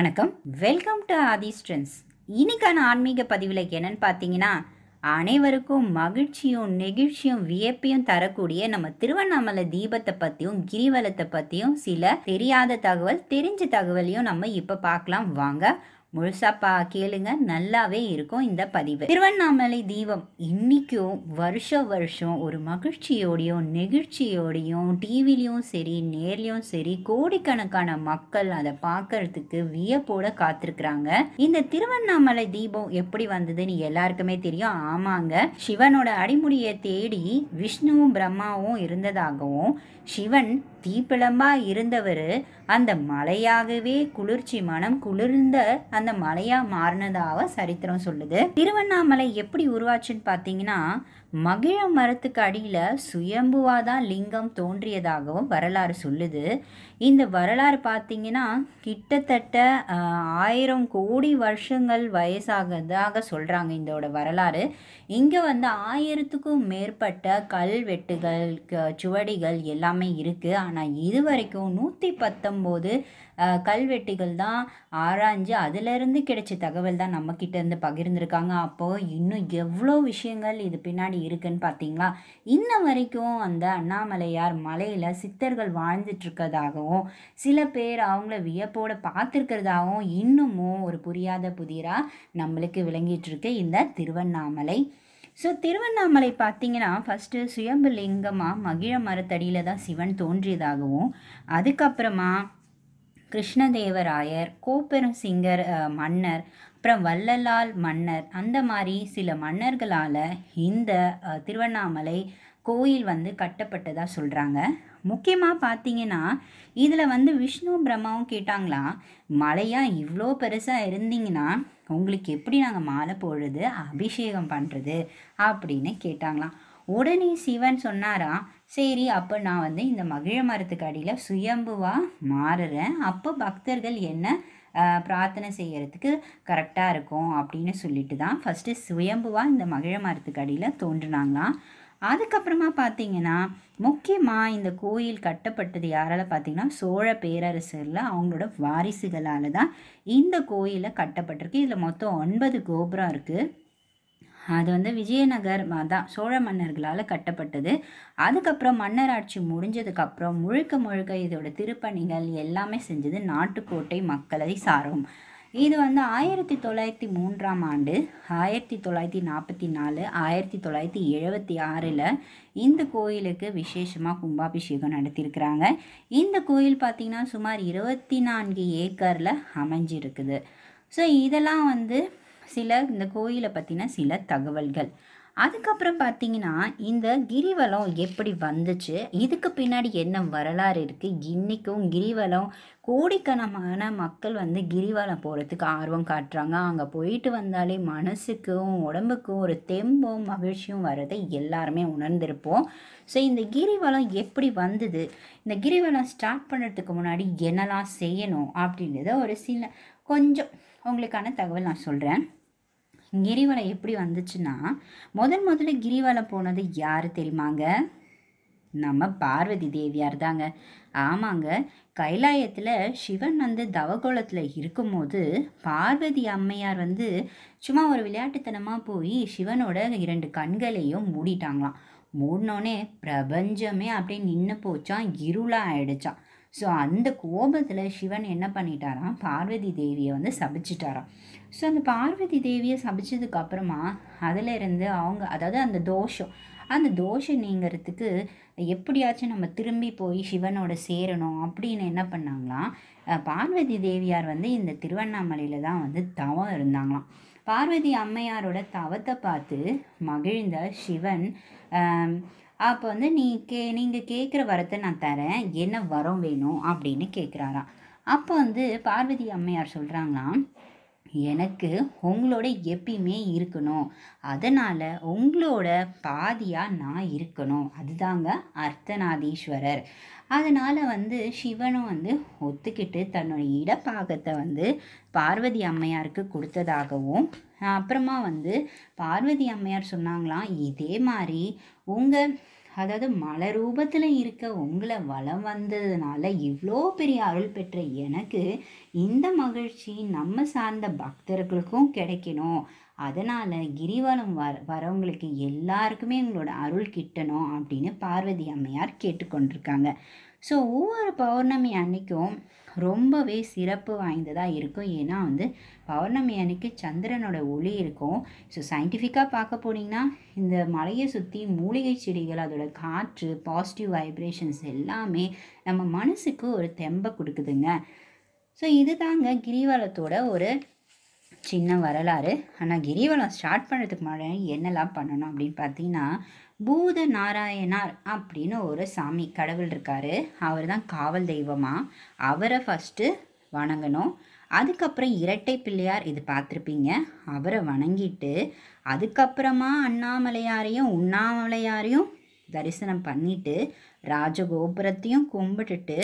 வணக்கம் welcome to Aadhi strength இன்னைக்கான ஆன்மீக பதிவில் என்னன்னு பார்த்தீங்கன்னா அனைவருக்கும் மகிழ்ச்சியும் நெகிழ்ச்சியும் வியப்பையும் தரக்கூடிய நம்ம திருவண்ணாமலை தீபத்தை பற்றியும் கிரிவலத்தை பற்றியும் சில தெரியாத தகவல் தெரிஞ்ச தகவலையும் நம்ம இப்போ பார்க்கலாம் வாங்க முழுசாப்பா கேளுங்க நல்லாவே இருக்கும் இந்த பதிவு திருவண்ணாமலை தீபம் இன்னைக்கும் வருஷம் வருஷம் ஒரு மகிழ்ச்சியோடையும் நெகிழ்ச்சியோடையும் டிவிலையும் சரி நேர்லேயும் சரி கோடிக்கணக்கான மக்கள் அதை பார்க்கறதுக்கு வியப்போட காத்திருக்கிறாங்க இந்த திருவண்ணாமலை தீபம் எப்படி வந்ததுன்னு எல்லாருக்குமே தெரியும் ஆமாங்க சிவனோட அடிமுடியை தேடி விஷ்ணுவும் பிரம்மாவும் இருந்ததாகவும் சிவன் தீப்பிளமா இருந்தவர் அந்த மலையாகவே குளிர்ச்சி மனம் குளிர்ந்த அந்த மலையா மாறினதாக சரித்திரம் சொல்லுது திருவண்ணாமலை எப்படி உருவாச்சுன்னு பார்த்தீங்கன்னா மகிழ மரத்துக்கு அடியில் சுயம்புவாக தான் லிங்கம் தோன்றியதாகவும் வரலாறு சொல்லுது இந்த வரலாறு பார்த்திங்கன்னா கிட்டத்தட்ட ஆயிரம் கோடி வருஷங்கள் வயசாகதாக சொல்கிறாங்க இதோட வரலாறு இங்கே வந்து ஆயிரத்துக்கும் மேற்பட்ட கல்வெட்டுகள் சுவடிகள் எல்லாமே இருக்குது ஆனால் இது வரைக்கும் நூற்றி பத்தொம்போது கல்வெட்டுகள் தான் ஆராய்ஞ்சு அதிலிருந்து கிடைச்ச தகவல் தான் நம்மக்கிட்ட இருந்து பகிர்ந்துருக்காங்க அப்போது இன்னும் எவ்வளோ விஷயங்கள் இது பின்னாடி இருக்குன்னு பார்த்தீங்களா இன்ன வரைக்கும் அந்த அண்ணாமலையார் மலையில் சித்தர்கள் வாழ்ந்துட்டுருக்கதாகவும் சில பேர் அவங்கள வியப்போடு பார்த்துருக்கிறதாகவும் இன்னமும் ஒரு புரியாத புதிராக நம்மளுக்கு விளங்கிட்டுருக்கு இந்த திருவண்ணாமலை ஸோ திருவண்ணாமலை பார்த்தீங்கன்னா ஃபஸ்ட்டு சுயம்பு லிங்கமாக மகிழ மரத்தடியில் தான் சிவன் தோன்றியதாகவும் அதுக்கப்புறமா கிருஷ்ணதேவராயர் சிங்கர் மன்னர் அப்புறம் வள்ளலால் மன்னர் அந்த மாதிரி சில மன்னர்களால் இந்த திருவண்ணாமலை கோயில் வந்து கட்டப்பட்டதாக சொல்கிறாங்க முக்கியமாக பார்த்தீங்கன்னா இதில் வந்து விஷ்ணு பிரம்மாவும் கேட்டாங்களா மலையாக இவ்வளோ பெருசாக இருந்தீங்கன்னா உங்களுக்கு எப்படி நாங்கள் மாலை போடுறது அபிஷேகம் பண்ணுறது அப்படின்னு கேட்டாங்களாம் உடனே சிவன் சொன்னாரா சரி அப்போ நான் வந்து இந்த மகிழ மரத்துக்கு அடியில் சுயம்புவாக மாறுறேன் அப்போ பக்தர்கள் என்ன பிரார்த்தனை செய்கிறதுக்கு கரெக்டாக இருக்கும் அப்படின்னு சொல்லிட்டு தான் ஃபஸ்ட்டு சுயம்புவாக இந்த மகிழ மரத்துக்கு அடியில் தோன்றுனாங்களாம் அதுக்கப்புறமா பார்த்தீங்கன்னா முக்கியமாக இந்த கோயில் கட்டப்பட்டது யாரால் பார்த்தீங்கன்னா சோழ பேரரசரில் அவங்களோட வாரிசுகளால் தான் இந்த கோயிலை கட்டப்பட்டிருக்கு இதில் மொத்தம் ஒன்பது கோபுரம் இருக்குது அது வந்து விஜயநகர் தான் சோழ மன்னர்களால் கட்டப்பட்டது அதுக்கப்புறம் மன்னர் ஆட்சி முடிஞ்சதுக்கப்புறம் முழுக்க முழுக்க இதோட திருப்பணிகள் எல்லாமே செஞ்சது நாட்டுக்கோட்டை மக்களை சாரும் இது வந்து ஆயிரத்தி தொள்ளாயிரத்தி மூன்றாம் ஆண்டு ஆயிரத்தி தொள்ளாயிரத்தி நாற்பத்தி நாலு ஆயிரத்தி தொள்ளாயிரத்தி எழுபத்தி ஆறில் இந்த கோயிலுக்கு விசேஷமாக கும்பாபிஷேகம் நடத்தியிருக்கிறாங்க இந்த கோயில் பார்த்திங்கன்னா சுமார் இருபத்தி நான்கு ஏக்கரில் அமைஞ்சிருக்குது ஸோ இதெல்லாம் வந்து சில இந்த கோயிலை பற்றின சில தகவல்கள் அதுக்கப்புறம் பார்த்தீங்கன்னா இந்த கிரிவலம் எப்படி வந்துச்சு இதுக்கு பின்னாடி என்ன வரலாறு இருக்குது இன்றைக்கும் கிரிவலம் கோடிக்கணமான மக்கள் வந்து கிரிவலம் போகிறதுக்கு ஆர்வம் காட்டுறாங்க அங்கே போயிட்டு வந்தாலே மனசுக்கும் உடம்புக்கும் ஒரு தெம்பும் மகிழ்ச்சியும் வர்றதை எல்லாருமே உணர்ந்திருப்போம் ஸோ இந்த கிரிவலம் எப்படி வந்தது இந்த கிரிவலம் ஸ்டார்ட் பண்ணுறதுக்கு முன்னாடி என்னெல்லாம் செய்யணும் அப்படின்றத ஒரு சில கொஞ்சம் உங்களுக்கான தகவல் நான் சொல்கிறேன் கிரிவலம் எப்படி வந்துச்சுன்னா முதன் முதல்ல கிரிவலம் போனது யார் தெரியுமாங்க நம்ம பார்வதி தேவியார் தாங்க ஆமாங்க கைலாயத்தில் சிவன் வந்து தவகோலத்தில் இருக்கும்போது பார்வதி அம்மையார் வந்து சும்மா ஒரு விளையாட்டுத்தனமாக போய் சிவனோட இரண்டு கண்களையும் மூடிட்டாங்களாம் மூடினோடனே பிரபஞ்சமே அப்படியே நின்று போச்சான் இருளாக ஆயிடுச்சான் ஸோ அந்த கோபத்தில் சிவன் என்ன பண்ணிட்டாராம் பார்வதி தேவியை வந்து சபிச்சிட்டாராம் ஸோ அந்த பார்வதி தேவியை சபிச்சதுக்கப்புறமா இருந்து அவங்க அதாவது அந்த தோஷம் அந்த தோஷம் நீங்கிறதுக்கு எப்படியாச்சும் நம்ம திரும்பி போய் சிவனோட சேரணும் அப்படின்னு என்ன பண்ணாங்களாம் பார்வதி தேவியார் வந்து இந்த திருவண்ணாமலையில் தான் வந்து தவம் இருந்தாங்களாம் பார்வதி அம்மையாரோட தவத்தை பார்த்து மகிழ்ந்த சிவன் அப்போ வந்து நீ கே நீங்கள் கேட்குற வரத்தை நான் தரேன் என்ன வரம் வேணும் அப்படின்னு கேட்குறாராம் அப்போ வந்து பார்வதி அம்மையார் சொல்கிறாங்களாம் எனக்கு உங்களோட எப்பயுமே இருக்கணும் அதனால் உங்களோட பாதியாக நான் இருக்கணும் அதுதாங்க அர்த்தநாதீஸ்வரர் அதனால் வந்து சிவனும் வந்து ஒத்துக்கிட்டு தன்னுடைய இடப்பாகத்தை வந்து பார்வதி அம்மையாருக்கு கொடுத்ததாகவும் அப்புறமா வந்து பார்வதி அம்மையார் சொன்னாங்களாம் இதே மாதிரி உங்கள் அதாவது மல ரூபத்தில் இருக்க உங்களை வளம் வந்ததுனால இவ்வளோ பெரிய அருள் பெற்ற எனக்கு இந்த மகிழ்ச்சி நம்ம சார்ந்த பக்தர்களுக்கும் கிடைக்கணும் அதனால் கிரிவலம் வர வரவங்களுக்கு எல்லாருக்குமே எங்களோட அருள் கிட்டணும் அப்படின்னு பார்வதி அம்மையார் கேட்டுக்கொண்டிருக்காங்க ஸோ ஒவ்வொரு பௌர்ணமி அன்னைக்கும் ரொம்பவே சிறப்பு வாய்ந்ததாக இருக்கும் ஏன்னா வந்து பௌர்ணமி அன்னைக்கு சந்திரனோட ஒளி இருக்கும் ஸோ சயின்டிஃபிக்காக பார்க்க போனீங்கன்னா இந்த மலையை சுற்றி மூலிகை செடிகள் அதோட காற்று பாசிட்டிவ் வைப்ரேஷன்ஸ் எல்லாமே நம்ம மனசுக்கு ஒரு தெம்பை கொடுக்குதுங்க ஸோ இது தாங்க கிரிவலத்தோட ஒரு சின்ன வரலாறு ஆனால் கிரிவலம் ஸ்டார்ட் பண்ணுறதுக்கு முன்னாடி என்னெல்லாம் பண்ணணும் அப்படின்னு பார்த்தீங்கன்னா பூத நாராயணார் அப்படின்னு ஒரு சாமி கடவுள் இருக்கார் அவர் தான் காவல் தெய்வமாக அவரை ஃபஸ்ட்டு வணங்கணும் அதுக்கப்புறம் இரட்டை பிள்ளையார் இது பார்த்துருப்பீங்க அவரை வணங்கிட்டு அதுக்கப்புறமா அண்ணாமலையாரையும் உண்ணாமலையாரையும் தரிசனம் பண்ணிவிட்டு ராஜகோபுரத்தையும் கும்பிட்டுட்டு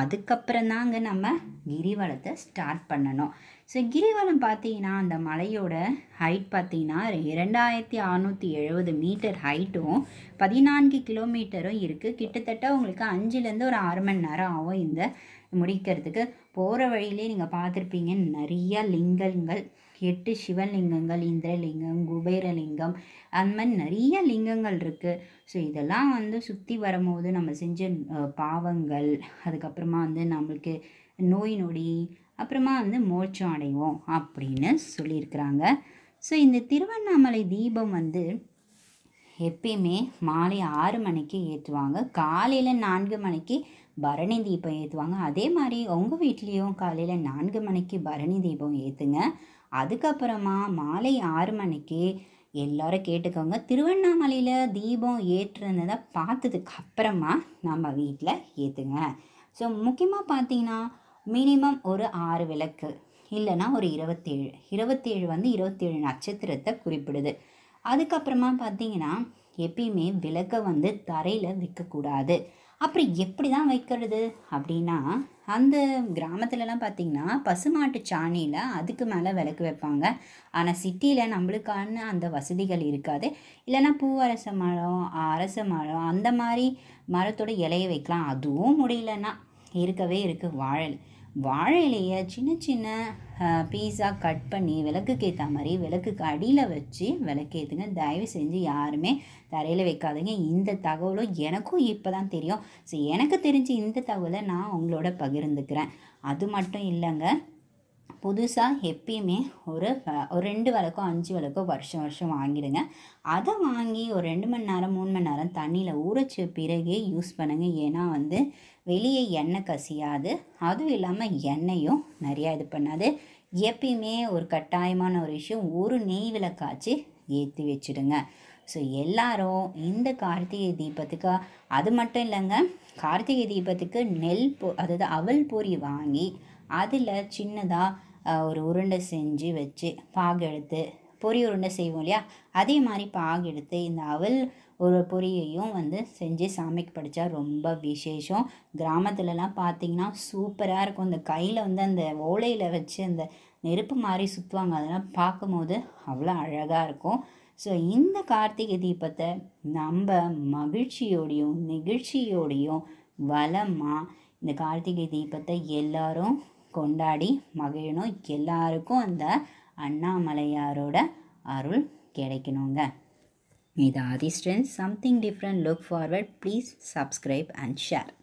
அதுக்கப்புறம் தாங்க நம்ம கிரிவலத்தை ஸ்டார்ட் பண்ணணும் ஸோ கிரிவலம் பார்த்தீங்கன்னா அந்த மலையோட ஹைட் பார்த்தீங்கன்னா இரண்டாயிரத்தி அறநூற்றி எழுபது மீட்டர் ஹைட்டும் பதினான்கு கிலோமீட்டரும் இருக்குது கிட்டத்தட்ட உங்களுக்கு அஞ்சுலேருந்து ஒரு ஆறு மணி நேரம் ஆகும் இந்த முடிக்கிறதுக்கு போகிற வழியிலே நீங்கள் பார்த்துருப்பீங்க நிறையா லிங்கங்கள் எட்டு சிவலிங்கங்கள் இந்திரலிங்கம் குபேரலிங்கம் அந்த மாதிரி நிறைய லிங்கங்கள் இருக்குது ஸோ இதெல்லாம் வந்து சுற்றி வரும்போது நம்ம செஞ்ச பாவங்கள் அதுக்கப்புறமா வந்து நம்மளுக்கு நோய் நொடி அப்புறமா வந்து மோட்சம் அடைவோம் அப்படின்னு சொல்லியிருக்கிறாங்க ஸோ இந்த திருவண்ணாமலை தீபம் வந்து எப்பயுமே மாலை ஆறு மணிக்கு ஏற்றுவாங்க காலையில் நான்கு மணிக்கு பரணி தீபம் ஏற்றுவாங்க அதே மாதிரி உங்கள் வீட்லேயும் காலையில் நான்கு மணிக்கு பரணி தீபம் ஏற்றுங்க அதுக்கப்புறமா மாலை ஆறு மணிக்கு எல்லோரும் கேட்டுக்கோங்க திருவண்ணாமலையில் தீபம் ஏற்றுனதை பார்த்ததுக்கு அப்புறமா நம்ம வீட்டில் ஏற்றுங்க ஸோ முக்கியமாக பார்த்தீங்கன்னா மினிமம் ஒரு ஆறு விளக்கு இல்லைனா ஒரு இருபத்தேழு இருபத்தேழு வந்து இருபத்தேழு நட்சத்திரத்தை குறிப்பிடுது அதுக்கப்புறமா பார்த்தீங்கன்னா எப்பயுமே விளக்கை வந்து தரையில் விற்கக்கூடாது அப்புறம் எப்படி தான் வைக்கிறது அப்படின்னா அந்த கிராமத்துலலாம் பார்த்திங்கன்னா பசுமாட்டு சாணியில் அதுக்கு மேலே விளக்கு வைப்பாங்க ஆனால் சிட்டியில் நம்மளுக்கான அந்த வசதிகள் இருக்காது இல்லைன்னா அரச மரம் அரச மரம் அந்த மாதிரி மரத்தோட இலையை வைக்கலாம் அதுவும் முடியலன்னா இருக்கவே இருக்குது வாழல் வாழை இலையை சின்ன சின்ன பீஸாக கட் பண்ணி விளக்குக்கு ஏற்ற மாதிரி விளக்குக்கு அடியில் வச்சு விளக்கேற்றுங்க தயவு செஞ்சு யாருமே தரையில் வைக்காதுங்க இந்த தகவலும் எனக்கும் இப்போ தான் தெரியும் ஸோ எனக்கு தெரிஞ்ச இந்த தகவலை நான் உங்களோட பகிர்ந்துக்கிறேன் அது மட்டும் இல்லைங்க புதுசாக எப்பயுமே ஒரு ஒரு ரெண்டு விளக்கோ அஞ்சு விளக்கோ வருஷம் வருஷம் வாங்கிடுங்க அதை வாங்கி ஒரு ரெண்டு மணி நேரம் மூணு மணி நேரம் தண்ணியில் ஊறச்ச பிறகே யூஸ் பண்ணுங்கள் ஏன்னா வந்து வெளியே எண்ணெய் கசியாது அதுவும் இல்லாமல் எண்ணெயும் நிறையா இது பண்ணாது எப்பயுமே ஒரு கட்டாயமான ஒரு விஷயம் ஒரு நெய் விளக்காச்சு ஏற்றி வச்சுடுங்க ஸோ எல்லாரும் இந்த கார்த்திகை தீபத்துக்கு அது மட்டும் இல்லைங்க கார்த்திகை தீபத்துக்கு நெல் பொ அதாவது அவல் பொரி வாங்கி அதில் சின்னதாக ஒரு உருண்டை செஞ்சு வச்சு பாகு எடுத்து பொறி உருண்டை செய்வோம் இல்லையா அதே மாதிரி பாகு எடுத்து இந்த அவல் ஒரு பொரியையும் வந்து செஞ்சு சாமிக்கு படித்தா ரொம்ப விசேஷம் கிராமத்துலலாம் பார்த்தீங்கன்னா சூப்பராக இருக்கும் இந்த கையில் வந்து அந்த ஓலையில் வச்சு அந்த நெருப்பு மாதிரி சுற்றுவாங்க அதெல்லாம் பார்க்கும்போது அவ்வளோ அழகாக இருக்கும் ஸோ இந்த கார்த்திகை தீபத்தை நம்ம மகிழ்ச்சியோடையும் நிகழ்ச்சியோடையும் வளமாக இந்த கார்த்திகை தீபத்தை எல்லோரும் கொண்டாடி மகிழணும் எல்லாருக்கும் அந்த அண்ணாமலையாரோட அருள் கிடைக்கணுங்க இது Aadhi strength something different look forward please subscribe and share